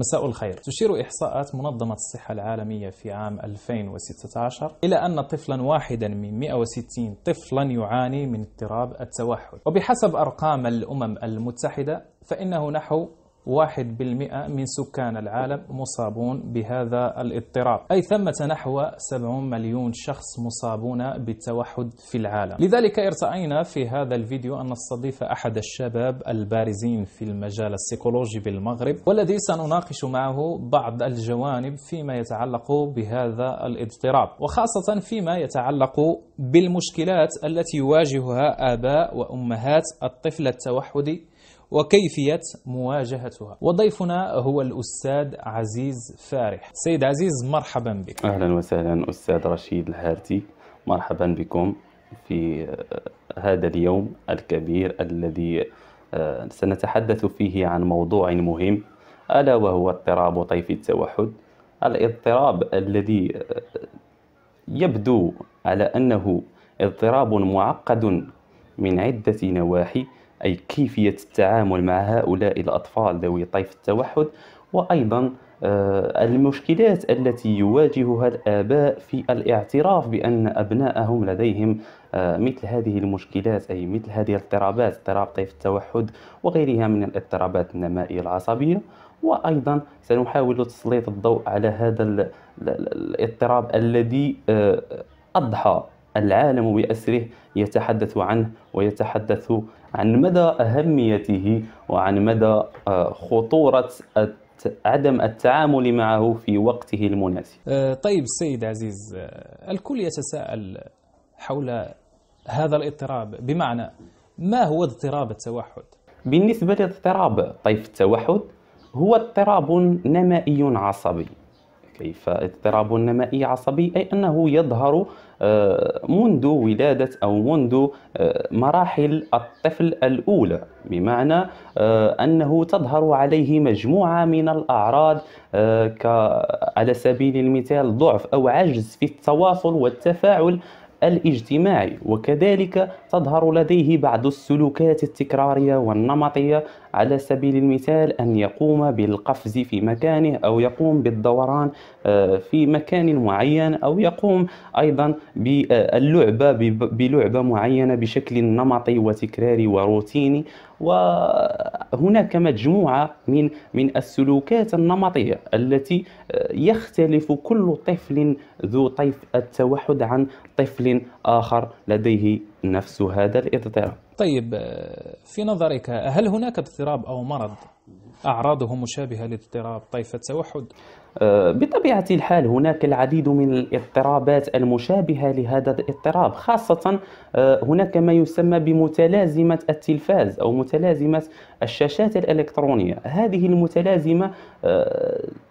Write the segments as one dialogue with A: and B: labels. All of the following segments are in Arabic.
A: مساء الخير تشير إحصاءات منظمة الصحة العالمية في عام 2016 إلى أن طفلا واحدا من 160 طفلا يعاني من اضطراب التوحد وبحسب أرقام الأمم المتحدة فإنه نحو واحد بالمئة من سكان العالم مصابون بهذا الاضطراب أي ثمة نحو 70 مليون شخص مصابون بالتوحد في العالم لذلك ارتأينا في هذا الفيديو أن نستضيف أحد الشباب البارزين في المجال السيكولوجي بالمغرب والذي سنناقش معه بعض الجوانب فيما يتعلق بهذا الاضطراب وخاصة فيما يتعلق بالمشكلات التي يواجهها آباء وأمهات الطفل التوحدي وكيفية مواجهتها وضيفنا هو الأستاذ عزيز فارح سيد عزيز مرحبا بك
B: أهلا وسهلا أستاذ رشيد الهارتي مرحبا بكم في هذا اليوم الكبير الذي آه، سنتحدث فيه عن موضوع مهم ألا وهو اضطراب طيف التوحد الاضطراب الذي آه، يبدو على أنه اضطراب معقد من عدة نواحي أي كيفية التعامل مع هؤلاء الأطفال ذوي طيف التوحد وأيضا آه، المشكلات التي يواجهها الآباء في الاعتراف بأن أبنائهم لديهم آه، مثل هذه المشكلات أي مثل هذه الاضطرابات اضطراب طيف التوحد وغيرها من الاضطرابات النمائية العصبية وأيضا سنحاول تسليط الضوء على هذا الاضطراب الذي آه، أضحى العالم بأسره يتحدث عنه ويتحدث عن مدى أهميته وعن مدى آه، خطورة عدم التعامل معه في وقته المناسب
A: آه، طيب السيد عزيز آه، الكل يتساءل حول هذا الاضطراب بمعنى ما هو اضطراب التوحد؟
B: بالنسبة لاضطراب طيف التوحد هو اضطراب نمائي عصبي كيف اضطراب نمائي عصبي أي أنه يظهر آه، منذ ولادة أو منذ آه، مراحل الطفل الأولى بمعنى آه، أنه تظهر عليه مجموعة من الأعراض على سبيل المثال ضعف أو عجز في التواصل والتفاعل الاجتماعي وكذلك تظهر لديه بعض السلوكات التكرارية والنمطية على سبيل المثال أن يقوم بالقفز في مكانه أو يقوم بالدوران آه، في مكان معين أو يقوم أيضا باللعبة بلعبة معينة بشكل نمطي وتكراري وروتيني وهناك مجموعة من من السلوكات النمطية التي آه، يختلف كل طفل ذو طيف التوحد عن طفل آخر لديه نفس هذا الاضطراب
A: طيب آه، في نظرك هل هناك اضطراب أو مرض أعراضه مشابهة لاضطراب
B: طيفة التوحد؟ آه، بطبيعة الحال هناك العديد من الاضطرابات المشابهة لهذا الاضطراب خاصة آه، هناك ما يسمى بمتلازمة التلفاز أو متلازمة الشاشات الإلكترونية هذه المتلازمة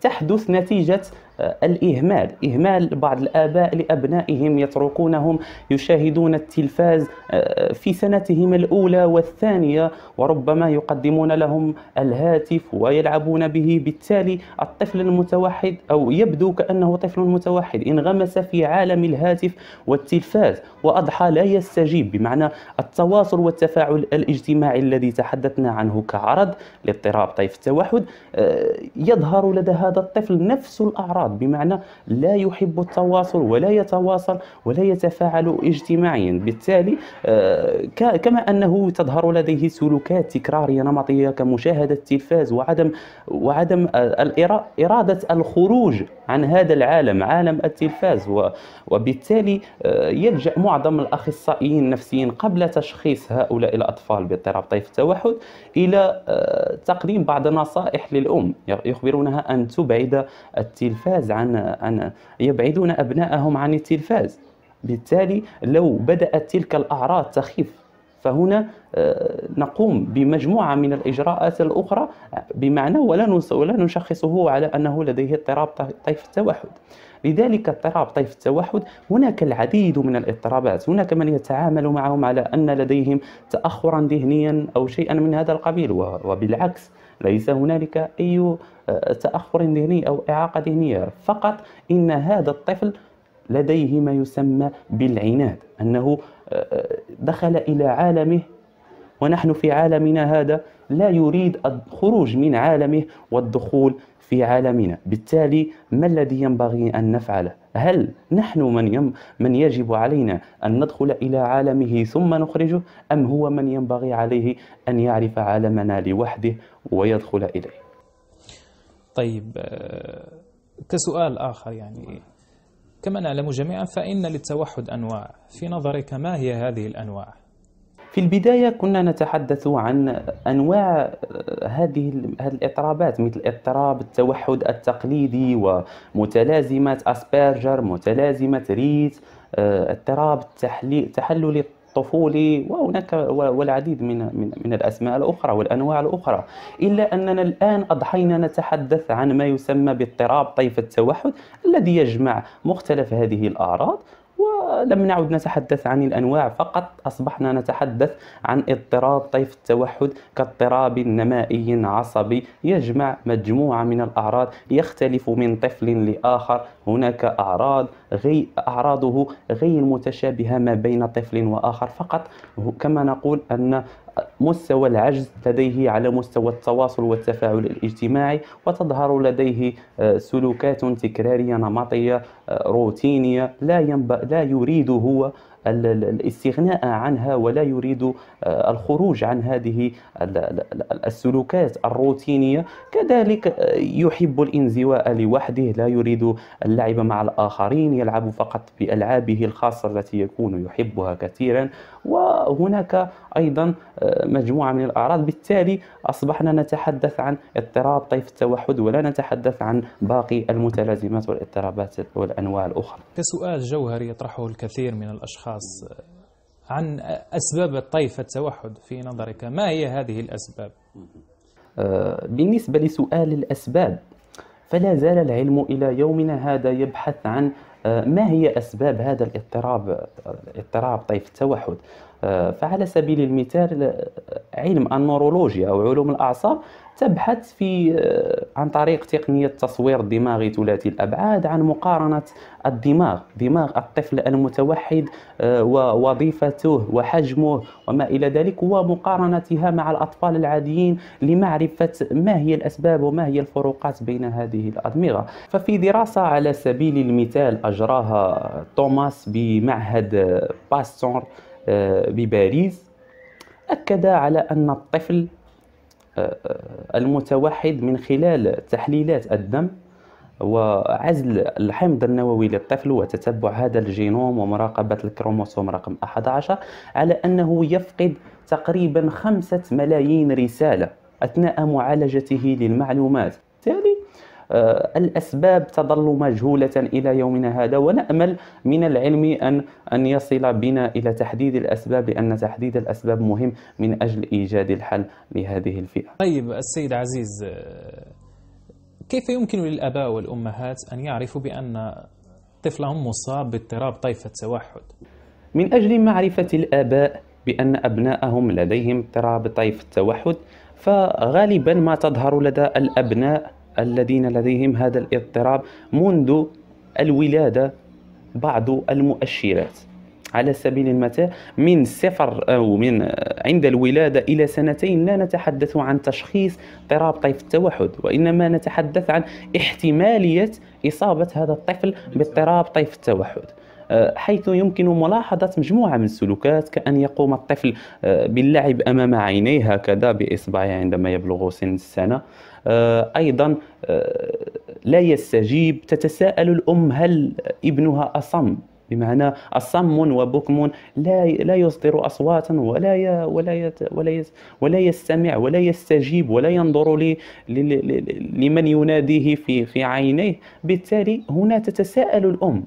B: تحدث نتيجة آه، الإهمال إهمال بعض الآباء لأبنائهم يتركونهم يشاهدون التلفاز آه، في سنتهم الأولى والثانية وربما يقدمون لهم الهاتف ويلعبون به بالتالي الطفل المتوحد أو يبدو كأنه طفل متوحد انغمس في عالم الهاتف والتلفاز وأضحى لا يستجيب بمعنى التواصل والتفاعل الاجتماعي الذي تحدثنا عنه كعرض لاضطراب طيف التوحد آه، يظهر لدى هذا الطفل نفس الأعراض الانفراد بمعنى لا يحب التواصل ولا يتواصل ولا يتفاعل اجتماعيا بالتالي آه، كما أنه تظهر لديه سلوكات تكرارية نمطية كمشاهدة التلفاز وعدم وعدم آه، إرادة الخروج عن هذا العالم عالم التلفاز وبالتالي آه، يلجأ معظم الأخصائيين النفسيين قبل تشخيص هؤلاء الأطفال باضطراب طيف التوحد إلى تقديم بعض النصائح للأم يخبرونها أن تبعد التلفاز التلفاز عن عن يبعدون ابنائهم عن التلفاز بالتالي لو بدات تلك الاعراض تخف فهنا آه، نقوم بمجموعه من الاجراءات الاخرى بمعنى ولا ولا نشخصه على انه لديه اضطراب طيف التوحد. لذلك اضطراب طيف التوحد هناك العديد من الاضطرابات، هناك من يتعامل معهم على ان لديهم تاخرا ذهنيا او شيئا من هذا القبيل وبالعكس ليس هنالك أي آه، تأخر ذهني أو إعاقة ذهنية فقط إن هذا الطفل لديه ما يسمى بالعناد أنه آه، آه، دخل إلى عالمه ونحن في عالمنا هذا لا يريد الخروج من عالمه والدخول في عالمنا بالتالي ما الذي ينبغي أن نفعله هل نحن من, يم من يجب علينا أن ندخل إلى عالمه ثم نخرجه أم هو من ينبغي عليه أن يعرف عالمنا لوحده ويدخل إليه
A: طيب آه، كسؤال آخر يعني كما نعلم جميعا فإن للتوحد أنواع في نظرك ما هي هذه الأنواع؟
B: في البداية كنا نتحدث عن أنواع آه، هذه الإضطرابات مثل اضطراب التوحد التقليدي ومتلازمة أسبرجر متلازمة ريت آه، اضطراب التحلل الطفولي وهناك والعديد من من من الاسماء الاخرى والانواع الاخرى الا اننا الان اضحينا نتحدث عن ما يسمى باضطراب طيف التوحد الذي يجمع مختلف هذه الاعراض ولم نعد نتحدث عن الأنواع فقط أصبحنا نتحدث عن اضطراب طيف التوحد كاضطراب نمائي عصبي يجمع مجموعة من الأعراض يختلف من طفل لآخر هناك أعراض غير أعراضه غير متشابهة ما بين طفل وآخر فقط كما نقول أن مستوى العجز لديه على مستوى التواصل والتفاعل الاجتماعي وتظهر لديه آه، سلوكات تكرارية نمطية آه، روتينية لا ينب... لا يريد هو الاستغناء عنها ولا يريد آه، الخروج عن هذه السلوكات الروتينية كذلك يحب الانزواء لوحده لا يريد اللعب مع الآخرين يلعب فقط بألعابه الخاصة التي يكون يحبها كثيرا وهناك ايضا آه، مجموعه من الاعراض بالتالي اصبحنا نتحدث عن اضطراب طيف التوحد ولا نتحدث عن باقي المتلازمات والاضطرابات والانواع الاخرى
A: كسؤال جوهري يطرحه الكثير من الاشخاص آه، عن آه، اسباب طيف التوحد في نظرك ما هي هذه الاسباب
B: بالنسبه لسؤال الاسباب فلا زال العلم الى يومنا هذا يبحث عن آه، ما هي أسباب هذا الاضطراب اضطراب طيف التوحد آه، فعلى سبيل المثال آه، علم النورولوجيا أو علوم الأعصاب حتى بحث في آه، عن طريق تقنية تصوير الدماغي ثلاثي الأبعاد عن مقارنة الدماغ دماغ الطفل المتوحد آه، ووظيفته وحجمه وما إلى ذلك ومقارنتها مع الأطفال العاديين لمعرفة ما هي الأسباب وما هي الفروقات بين هذه الأدمغة ففي دراسة على سبيل المثال أجراها توماس بمعهد آه، باستور بباريس أكد على أن الطفل المتوحد من خلال تحليلات الدم وعزل الحمض النووي للطفل وتتبع هذا الجينوم ومراقبة الكروموسوم رقم 11 على أنه يفقد تقريبا خمسة ملايين رسالة أثناء معالجته للمعلومات آه، الأسباب تظل مجهولة إلى يومنا هذا ونأمل من العلم أن أن يصل بنا إلى تحديد الأسباب لأن تحديد الأسباب مهم من أجل إيجاد الحل لهذه الفئة
A: طيب السيد عزيز آه، كيف يمكن للآباء والأمهات أن يعرفوا بأن طفلهم مصاب باضطراب طيف التوحد؟
B: من أجل معرفة الآباء بأن أبنائهم لديهم اضطراب طيف التوحد فغالبا ما تظهر لدى الأبناء الذين لديهم هذا الاضطراب منذ الولادة بعض المؤشرات على سبيل المثال من صفر أو من عند الولادة إلى سنتين لا نتحدث عن تشخيص اضطراب طيف التوحد وإنما نتحدث عن احتمالية إصابة هذا الطفل باضطراب طيف التوحد آه، حيث يمكن ملاحظة مجموعة من السلوكات كأن يقوم الطفل آه، باللعب أمام عينيه هكذا بإصبعه عندما يبلغ سن السنة آه، ايضا آه، لا يستجيب تتساءل الام هل ابنها اصم بمعنى اصم وبكم لا لا يصدر اصواتا ولا ي ولا ي ولا ي ولا يستمع ولا يستجيب ولا ينظر ل لمن يناديه في في عينيه بالتالي هنا تتساءل الام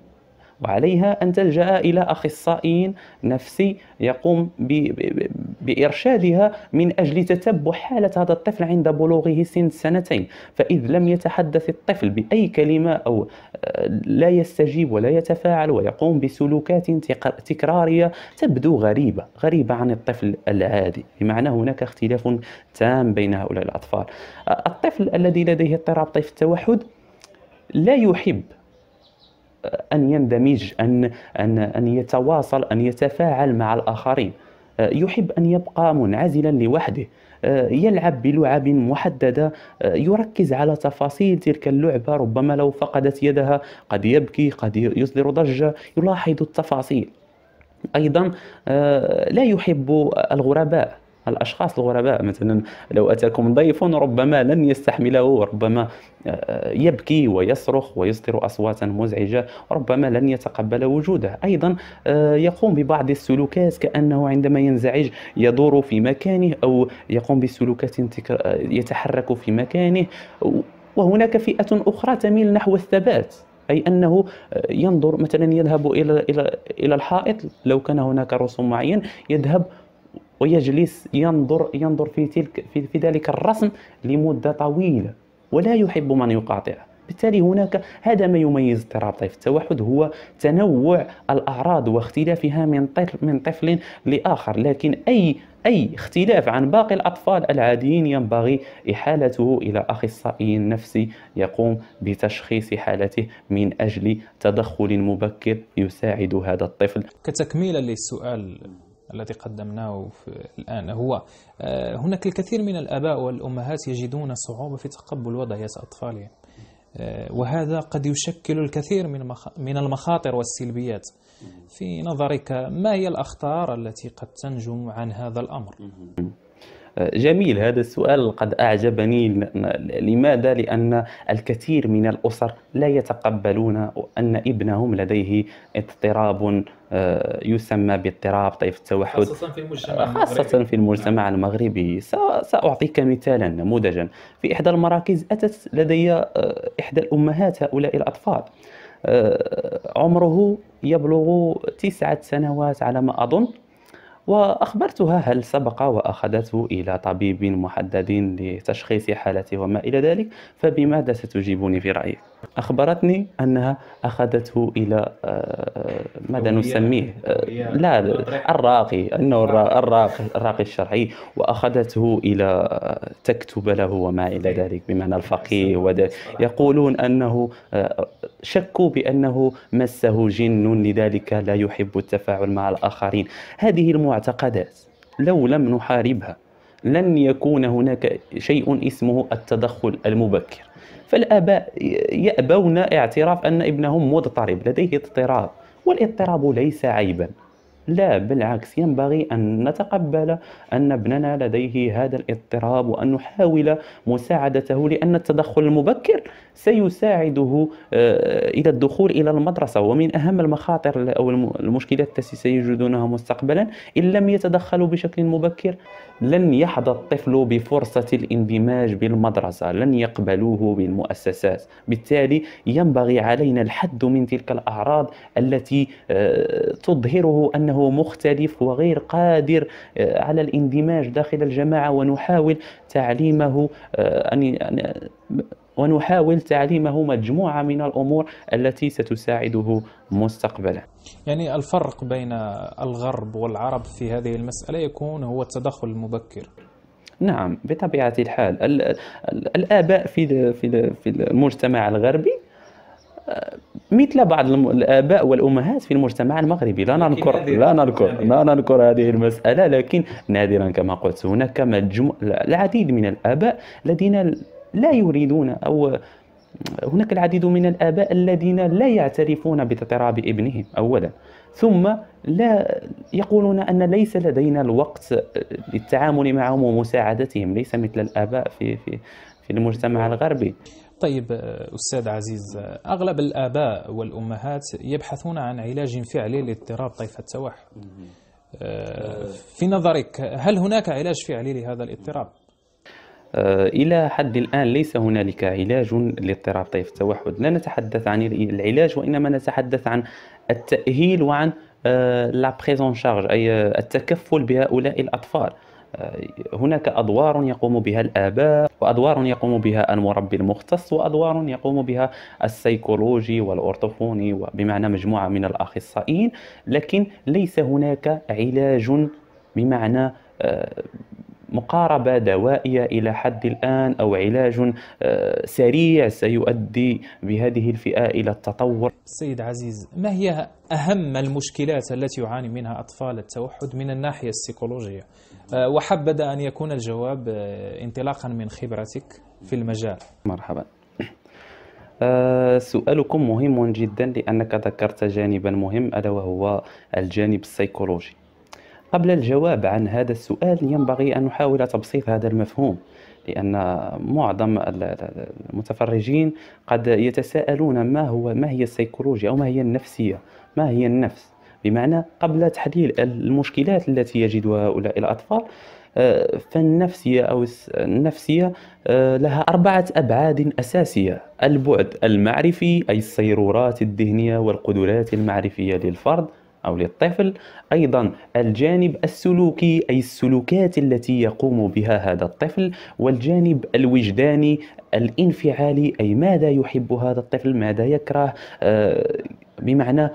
B: وعليها أن تلجأ إلى أخصائي نفسي يقوم بإرشادها من أجل تتبع حالة هذا الطفل عند بلوغه سن سنتين فإذ لم يتحدث الطفل بأي كلمة أو آه، لا يستجيب ولا يتفاعل ويقوم بسلوكات تكرارية تبدو غريبة غريبة عن الطفل العادي بمعنى هناك اختلاف تام بين هؤلاء الأطفال آه، الطفل الذي لديه اضطراب طيف التوحد لا يحب ان يندمج ان ان ان يتواصل ان يتفاعل مع الاخرين آه، يحب ان يبقى منعزلا لوحده آه، يلعب بلعب محدده آه، يركز على تفاصيل تلك اللعبه ربما لو فقدت يدها قد يبكي قد يصدر ضجه يلاحظ التفاصيل ايضا لا يحب الغرباء الأشخاص الغرباء مثلا لو أتاكم ضيف ربما لن يستحمله ربما آه، يبكي ويصرخ ويصدر أصواتا مزعجة ربما لن يتقبل وجوده أيضا آه، يقوم ببعض السلوكات كأنه عندما ينزعج يدور في مكانه أو يقوم بسلوكات آه، يتحرك في مكانه وهناك فئة أخرى تميل نحو الثبات اي انه ينظر مثلا يذهب الى الى الى الحائط لو كان هناك رسوم معين يذهب ويجلس ينظر ينظر في تلك في, في ذلك الرسم لمده طويله ولا يحب من يقاطعه بالتالي هناك هذا ما يميز اضطراب طيف التوحد هو تنوع الاعراض واختلافها من طفل من طفل لاخر لكن اي اي اختلاف عن باقي الاطفال العاديين ينبغي احالته الى اخصائي نفسي يقوم بتشخيص حالته من اجل تدخل مبكر يساعد هذا الطفل
A: كتكميلا للسؤال الذي قدمناه الآن هو آه، هناك الكثير من الآباء والأمهات يجدون صعوبة في تقبل وضعيات أطفالهم آه، وهذا قد يشكل الكثير من من المخاطر والسلبيات في نظرك ما هي الأخطار التي قد تنجم عن هذا الأمر؟
B: جميل هذا السؤال قد أعجبني لماذا؟ لأن الكثير من الأسر لا يتقبلون أن ابنهم لديه اضطراب آه، يسمى باضطراب طيف التوحد خاصة في المجتمع خاصة في المجتمع نعم. المغربي سأعطيك مثالا نموذجا في إحدى المراكز أتت لدي آه، إحدى الأمهات هؤلاء الأطفال آه، عمره يبلغ تسعة سنوات على ما أظن وأخبرتها هل سبق وأخذته إلى طبيب محدد لتشخيص حالته وما إلى ذلك فبماذا ستجيبني في رأيك؟ أخبرتني أنها أخذته إلى آه، ماذا نسميه آه، لا الراقي أنه الراقي الراقي الشرعي وأخذته إلى آه، تكتب له وما إلى ذلك بمعنى الفقيه يقولون أنه شكوا بأنه مسه جن لذلك لا يحب التفاعل مع الآخرين هذه المعتقدات لو لم نحاربها لن يكون هناك شيء اسمه التدخل المبكر فالآباء يأبون اعتراف أن ابنهم مضطرب لديه اضطراب والاضطراب ليس عيبا لا بالعكس ينبغي أن نتقبل أن ابننا لديه هذا الاضطراب وأن نحاول مساعدته لأن التدخل المبكر سيساعده آه، الى الدخول الى المدرسه ومن اهم المخاطر او المشكلات التي سيجدونها مستقبلا ان لم يتدخلوا بشكل مبكر لن يحظى الطفل بفرصه الاندماج بالمدرسه لن يقبلوه بالمؤسسات بالتالي ينبغي علينا الحد من تلك الاعراض التي آه، تظهره انه مختلف وغير قادر آه، على الاندماج داخل الجماعه ونحاول تعليمه ان ونحاول تعليمه مجموعة من الأمور التي ستساعده مستقبلا
A: يعني الفرق بين الغرب والعرب في هذه المسألة يكون هو التدخل المبكر
B: نعم بطبيعة الحال الآباء في في المجتمع الغربي آه، مثل بعض الاباء والامهات في المجتمع المغربي لا ننكر لا ننكر يعني- لا ننكر هذه المساله لكن نادرا كما قلت هناك العديد من الاباء الذين لا يريدون أو هناك العديد من الآباء الذين لا يعترفون باضطراب ابنهم أولا ثم لا يقولون أن ليس لدينا الوقت للتعامل معهم ومساعدتهم ليس مثل الآباء في, في, في المجتمع الغربي طيب أستاذ
A: عزيز أغلب الآباء والأمهات يبحثون عن علاج فعلي لاضطراب طيف التوحد آه، في نظرك هل هناك علاج فعلي لهذا الاضطراب؟
B: آه، إلى حد الآن ليس هنالك علاج لاضطراب طيف التوحد لا نتحدث عن العلاج وإنما نتحدث عن التأهيل وعن لا بريزون شارج أي آه، التكفل بهؤلاء الأطفال آه، هناك أدوار يقوم بها الآباء وأدوار يقوم بها المربي المختص وأدوار يقوم بها السيكولوجي والأرطفوني وبمعنى مجموعة من الأخصائيين لكن ليس هناك علاج بمعنى مقاربة دوائية إلى حد الآن أو علاج آه، سريع سيؤدي بهذه الفئة إلى التطور سيد عزيز
A: ما هي أهم المشكلات التي يعاني منها أطفال التوحد من الناحية السيكولوجية آه، وحبذا أن يكون الجواب آه، انطلاقا من خبرتك في المجال
B: مرحبا سؤالكم مهم جدا لأنك ذكرت جانبا مهم ألا وهو الجانب السيكولوجي قبل الجواب عن هذا السؤال ينبغي أن نحاول تبسيط هذا المفهوم لأن معظم المتفرجين قد يتساءلون ما هو ما هي السيكولوجيا أو ما هي النفسية ما هي النفس بمعنى قبل تحليل المشكلات التي يجدها هؤلاء الأطفال آه، فالنفسية أو النفسية آه، لها أربعة أبعاد أساسية البعد المعرفي أي السيرورات الذهنية والقدرات المعرفية للفرد أو للطفل أيضا الجانب السلوكي أي السلوكات التي يقوم بها هذا الطفل والجانب الوجداني الانفعالي أي ماذا يحب هذا الطفل ماذا يكره آه، بمعنى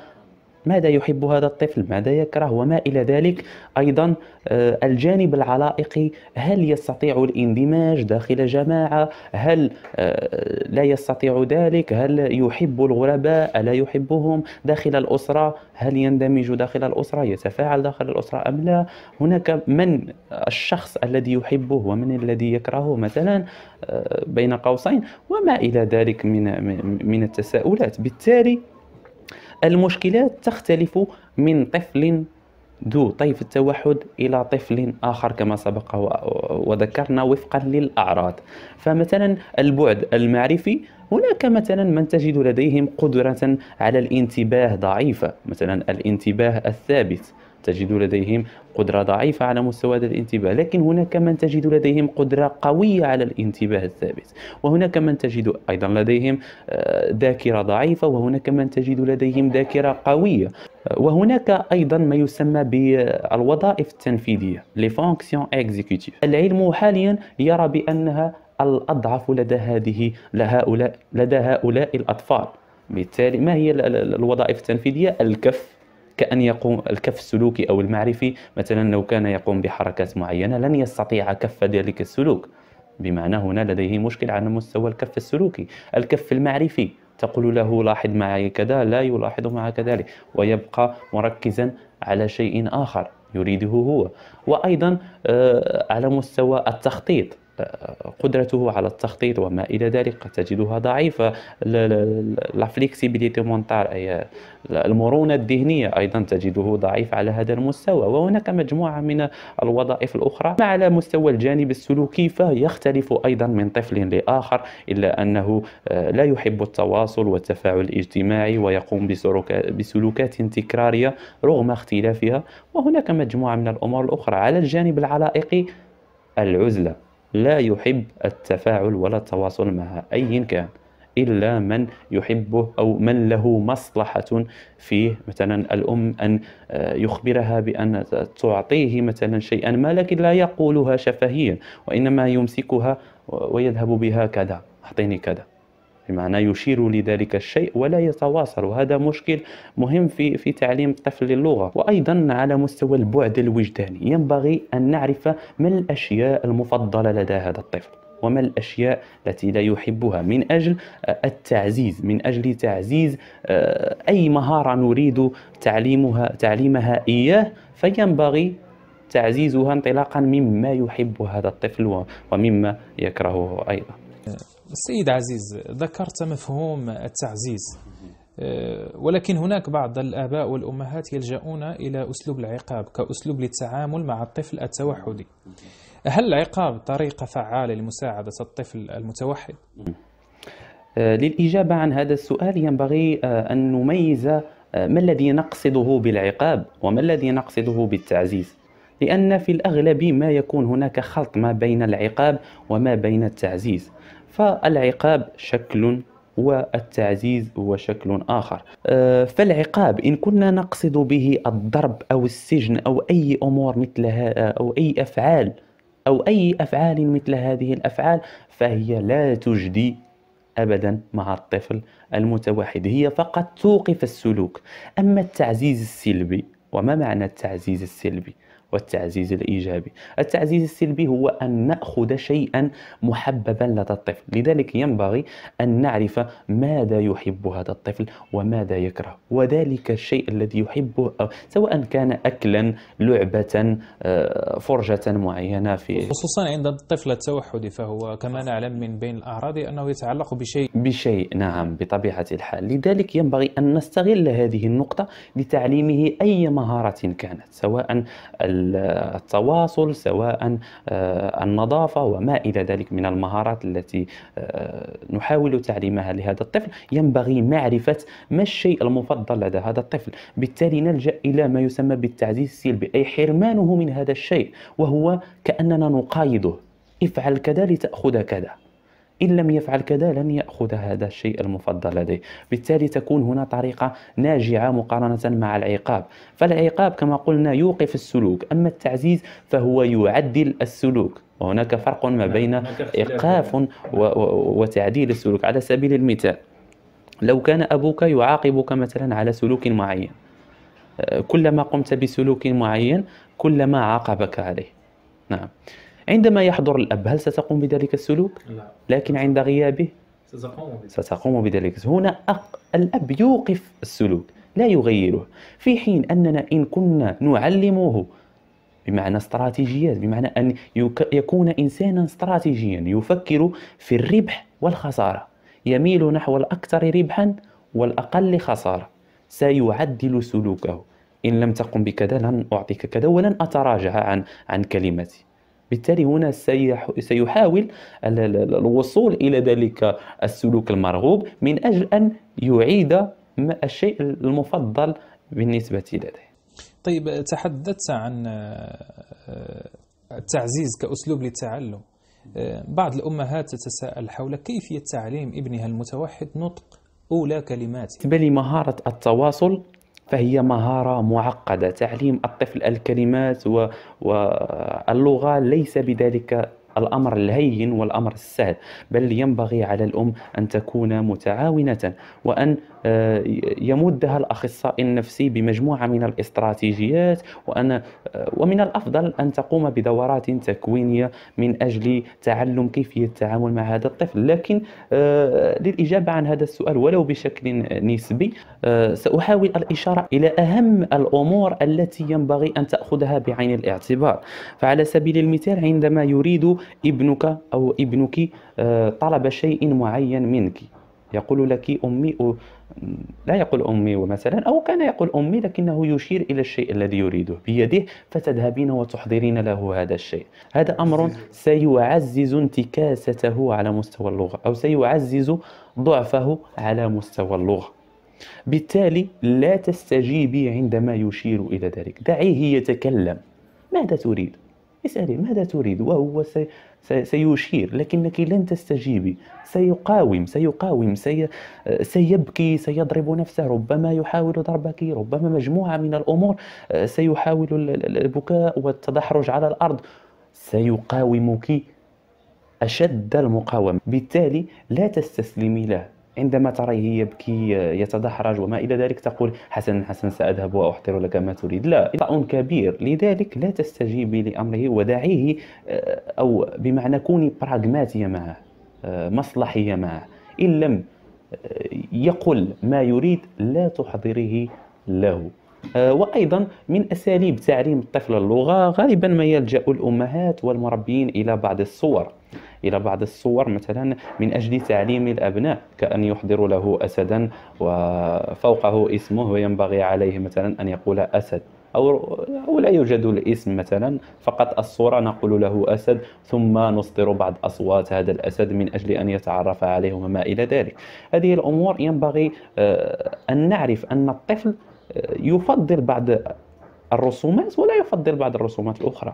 B: ماذا يحب هذا الطفل ماذا يكره وما إلى ذلك أيضا آه، الجانب العلائقي هل يستطيع الاندماج داخل جماعة هل آه، لا يستطيع ذلك هل يحب الغرباء ألا يحبهم داخل الأسرة هل يندمج داخل الأسرة يتفاعل داخل الأسرة أم لا هناك من الشخص الذي يحبه ومن الذي يكرهه مثلا آه، بين قوسين وما إلى ذلك من من التساؤلات بالتالي المشكلات تختلف من طفل ذو طيف التوحد إلى طفل آخر كما سبق وذكرنا وفقا للأعراض فمثلا البعد المعرفي هناك مثلا من تجد لديهم قدرة على الانتباه ضعيفة مثلا الانتباه الثابت تجد لديهم قدرة ضعيفة على مستوى الانتباه لكن هناك من تجد لديهم قدرة قوية على الانتباه الثابت وهناك من تجد أيضا لديهم آه، ذاكرة ضعيفة وهناك من تجد لديهم ذاكرة قوية آه، وهناك أيضا ما يسمى بالوظائف التنفيذية لي فونكسيون اكزيكوتيف العلم حاليا يرى بأنها الأضعف لدى هذه لهؤلاء لدى هؤلاء الأطفال بالتالي ما هي الوظائف التنفيذية الكف كأن يقوم الكف السلوكي أو المعرفي مثلا لو كان يقوم بحركات معينة لن يستطيع كف ذلك السلوك بمعنى هنا لديه مشكل على مستوى الكف السلوكي الكف المعرفي تقول له لاحظ معي كذا لا يلاحظ معك كذلك ويبقى مركزا على شيء آخر يريده هو وأيضا آه، على مستوى التخطيط قدرته على التخطيط وما الى ذلك قد تجدها ضعيفه لا فليكسيبيليتي مونتال اي المرونه الذهنيه ايضا تجده ضعيف على هذا المستوى وهناك مجموعه من الوظائف الاخرى ما على مستوى الجانب السلوكي فيختلف ايضا من طفل لاخر الا انه آه، لا يحب التواصل والتفاعل الاجتماعي ويقوم بسلوكات تكراريه رغم اختلافها وهناك مجموعه من الامور الاخرى على الجانب العلائقي العزله لا يحب التفاعل ولا التواصل مع أي كان إلا من يحبه أو من له مصلحة فيه مثلا الأم أن آه، يخبرها بأن تعطيه مثلا شيئا ما لكن لا يقولها شفهيا وإنما يمسكها ويذهب بها كذا أعطيني كذا بمعنى يشير لذلك الشيء ولا يتواصل وهذا مشكل مهم في في تعليم الطفل للغه وايضا على مستوى البعد الوجداني ينبغي ان نعرف ما الاشياء المفضله لدى هذا الطفل وما الأشياء التي لا يحبها من أجل آه، التعزيز من أجل تعزيز آه، أي مهارة نريد تعليمها تعليمها إياه فينبغي تعزيزها انطلاقا مما يحب هذا الطفل ومما يكرهه أيضا
A: السيد عزيز ذكرت مفهوم التعزيز أه، ولكن هناك بعض الآباء والأمهات يلجؤون إلى أسلوب العقاب كأسلوب للتعامل مع الطفل التوحدي هل العقاب طريقة فعالة لمساعدة الطفل المتوحد؟
B: أه، للإجابة عن هذا السؤال ينبغي أه، أن نميز ما الذي نقصده بالعقاب وما الذي نقصده بالتعزيز لأن في الأغلب ما يكون هناك خلط ما بين العقاب وما بين التعزيز فالعقاب شكل والتعزيز هو شكل آخر أه، فالعقاب إن كنا نقصد به الضرب أو السجن أو أي أمور مثلها أو أي أفعال أو أي أفعال مثل هذه الأفعال فهي لا تجدي أبدا مع الطفل المتوحد هي فقط توقف السلوك أما التعزيز السلبي وما معنى التعزيز السلبي؟ والتعزيز الإيجابي التعزيز السلبي هو أن نأخذ شيئا محببا لدى الطفل لذلك ينبغي أن نعرف ماذا يحب هذا الطفل وماذا يكره وذلك الشيء الذي يحبه سواء كان أكلا لعبة آه، فرجة معينة في
A: خصوصا عند الطفل التوحدي فهو كما نعلم من بين الأعراض أنه
B: يتعلق بشيء بشيء نعم بطبيعة الحال لذلك ينبغي أن نستغل هذه النقطة لتعليمه أي مهارة كانت سواء ال التواصل سواء آه، النظافة وما إلى ذلك من المهارات التي آه، نحاول تعليمها لهذا الطفل ينبغي معرفة ما الشيء المفضل لدى هذا الطفل بالتالي نلجأ إلى ما يسمى بالتعزيز السلبي أي حرمانه من هذا الشيء وهو كأننا نقايضه افعل كذا لتأخذ كذا إن لم يفعل كذا لن يأخذ هذا الشيء المفضل لديه بالتالي تكون هنا طريقة ناجعة مقارنة مع العقاب فالعقاب كما قلنا يوقف السلوك أما التعزيز فهو يعدل السلوك وهناك فرق ما نعم، بين إيقاف وتعديل السلوك على سبيل المثال لو كان أبوك يعاقبك مثلا على سلوك معين آه، كلما قمت بسلوك معين كلما عاقبك عليه نعم عندما يحضر الأب هل ستقوم بذلك السلوك؟ لا لكن عند غيابه ستقوم بذلك, ستقوم بذلك. هنا أق... الأب يوقف السلوك لا يغيره في حين أننا إن كنا نعلمه بمعنى استراتيجيات بمعنى أن يك... يكون إنسانا استراتيجيا يفكر في الربح والخسارة يميل نحو الأكثر ربحا والأقل خسارة سيعدل سلوكه إن لم تقم بكذا لن أعطيك كذا ولن أتراجع عن عن كلمتي بالتالي هنا سيحاول الوصول إلى ذلك السلوك المرغوب من أجل أن يعيد الشيء المفضل بالنسبة لديه
A: طيب تحدثت عن التعزيز آه، كأسلوب للتعلم آه، بعض الأمهات تتساءل حول كيفية تعليم ابنها المتوحد نطق
B: أولى كلمات بالنسبة لمهارة التواصل فهي مهارة معقدة تعليم الطفل الكلمات واللغة ليس بذلك الأمر الهين والأمر السهل بل ينبغي على الأم أن تكون متعاونة وأن آه، يمدها الأخصائي النفسي بمجموعة من الاستراتيجيات وأن آه، ومن الأفضل أن تقوم بدورات تكوينية من أجل تعلم كيفية التعامل مع هذا الطفل لكن آه، للإجابة عن هذا السؤال ولو بشكل نسبي سأحاول الإشارة إلى أهم الأمور التي ينبغي أن تأخذها بعين الاعتبار فعلى سبيل المثال عندما يريد ابنك أو ابنك آه، طلب شيء معين منك يقول لك أمي لا يقول أمي مثلا أو كان يقول أمي لكنه يشير إلى الشيء الذي يريده بيده فتذهبين وتحضرين له هذا الشيء هذا أمر سيعزز انتكاسته على مستوى اللغة أو سيعزز ضعفه على مستوى اللغة بالتالي لا تستجيبي عندما يشير إلى ذلك دعيه يتكلم ماذا تريد اسألي ماذا تريد وهو سي سيشير لكنك لن تستجيبي سيقاوم سيقاوم سي سيبكي سيضرب نفسه ربما يحاول ضربك ربما مجموعة من الأمور سيحاول البكاء والتدحرج على الأرض سيقاومك أشد المقاومة بالتالي لا تستسلمي له عندما تريه يبكي يتدحرج وما إلى ذلك تقول حسنا حسنا سأذهب وأحضر لك ما تريد لا خطأ كبير لذلك لا تستجيبي لأمره ودعيه آه، أو بمعنى كوني براغماتية معه آه، مصلحية معه إن لم آه، يقل ما يريد لا تحضره له وأيضا من أساليب تعليم الطفل اللغة غالبا ما يلجأ الأمهات والمربين إلى بعض الصور إلى بعض الصور مثلا من أجل تعليم الأبناء كأن يحضروا له أسدا وفوقه اسمه وينبغي عليه مثلا أن يقول أسد أو أو لا يوجد الاسم مثلا فقط الصورة نقول له أسد ثم نصدر بعض أصوات هذا الأسد من أجل أن يتعرف عليه وما إلى ذلك هذه الأمور ينبغي آه، أن نعرف أن الطفل آه، يفضل بعض الرسومات ولا يفضل بعض الرسومات الأخرى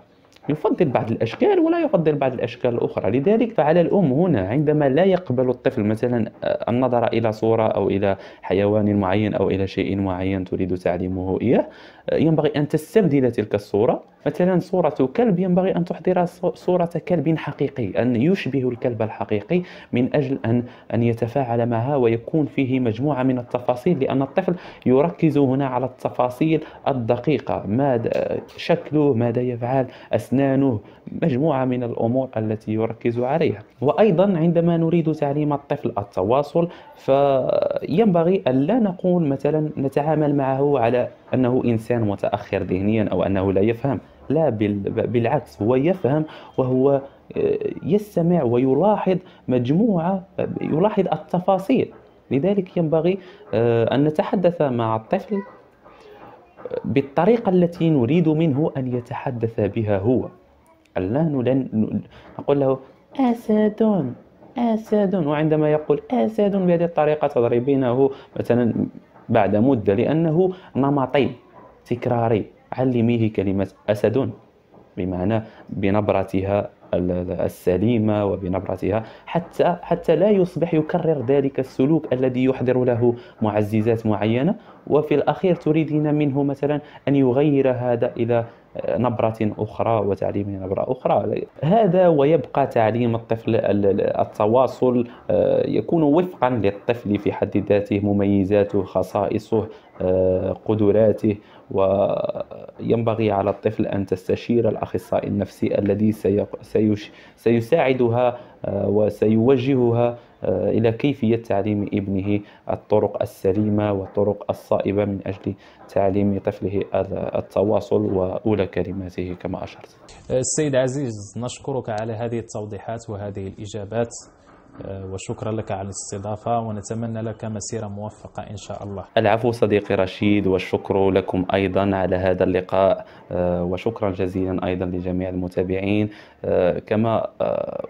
B: يفضل بعض الأشكال ولا يفضل بعض الأشكال الأخرى لذلك فعلى الأم هنا عندما لا يقبل الطفل مثلا آه، النظر إلى صورة أو إلى حيوان معين أو إلى شيء معين تريد تعليمه إياه آه، ينبغي أن تستبدل تلك الصورة مثلا صورة كلب ينبغي أن تحضر صورة كلب حقيقي أن يشبه الكلب الحقيقي من أجل أن أن يتفاعل معها ويكون فيه مجموعة من التفاصيل لأن الطفل يركز هنا على التفاصيل الدقيقة ماذا آه، شكله ماذا يفعل أثناء أسنانه مجموعة من الأمور التي يركز عليها وأيضا عندما نريد تعليم الطفل التواصل فينبغي أن لا نقول مثلا نتعامل معه على أنه إنسان متأخر ذهنيا أو أنه لا يفهم لا بالعكس هو يفهم وهو آه، يستمع ويلاحظ مجموعة يلاحظ التفاصيل لذلك ينبغي آه، أن نتحدث مع الطفل بالطريقة التي نريد منه أن يتحدث بها هو لا نلن... نقول له أسد أسد وعندما يقول أسد بهذه الطريقة تضربينه مثلا بعد مدة لأنه نمطي تكراري علميه كلمة أسد بمعنى بنبرتها السليمه وبنبرتها حتى حتى لا يصبح يكرر ذلك السلوك الذي يحضر له معززات معينه وفي الاخير تريدين منه مثلا ان يغير هذا الى نبرة أخرى وتعليم نبرة أخرى هذا ويبقى تعليم الطفل التواصل آه، يكون وفقا للطفل في حد ذاته مميزاته خصائصه آه، قدراته وينبغي على الطفل أن تستشير الأخصائي النفسي الذي سيساعدها آه، وسيوجهها آه، إلى كيفية تعليم ابنه الطرق السليمة والطرق الصائبة من أجل تعليم طفله التواصل وأولى كلماته كما أشرت
A: السيد آه، عزيز نشكرك على هذه التوضيحات وهذه الإجابات آه، وشكرا لك على الاستضافة ونتمنى لك مسيرة موفقة إن شاء الله
B: العفو صديقي رشيد والشكر لكم أيضا على هذا اللقاء آه، وشكرا جزيلا أيضا لجميع المتابعين آه، كما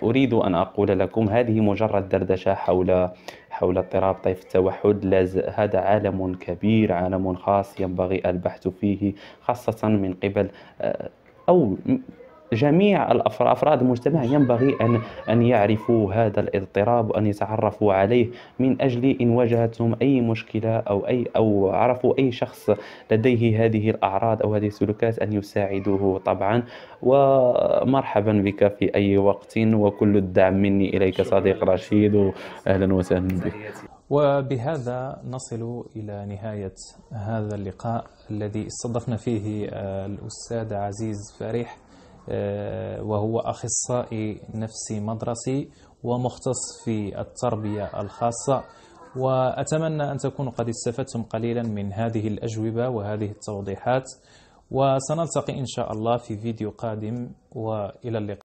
B: أريد أن أقول لكم هذه مجرد دردشة حول حول اضطراب طيف التوحد لاز... هذا عالم كبير عالم خاص ينبغي البحث فيه خاصة من قبل أو جميع افراد المجتمع ينبغي ان ان يعرفوا هذا الاضطراب وان يتعرفوا عليه من اجل ان واجهتهم اي مشكله او اي او عرفوا اي شخص لديه هذه الاعراض او هذه السلوكات ان يساعدوه طبعا ومرحبا بك في اي وقت وكل الدعم مني اليك صديق رشيد اهلا وسهلا بك
A: وبهذا نصل إلى نهاية هذا اللقاء الذي استضفنا فيه آه، الأستاذ عزيز فريح آه، وهو أخصائي نفسي مدرسي ومختص في التربية الخاصة وأتمنى أن تكونوا قد استفدتم قليلا من هذه الأجوبة وهذه التوضيحات وسنلتقي إن شاء الله في فيديو قادم وإلى اللقاء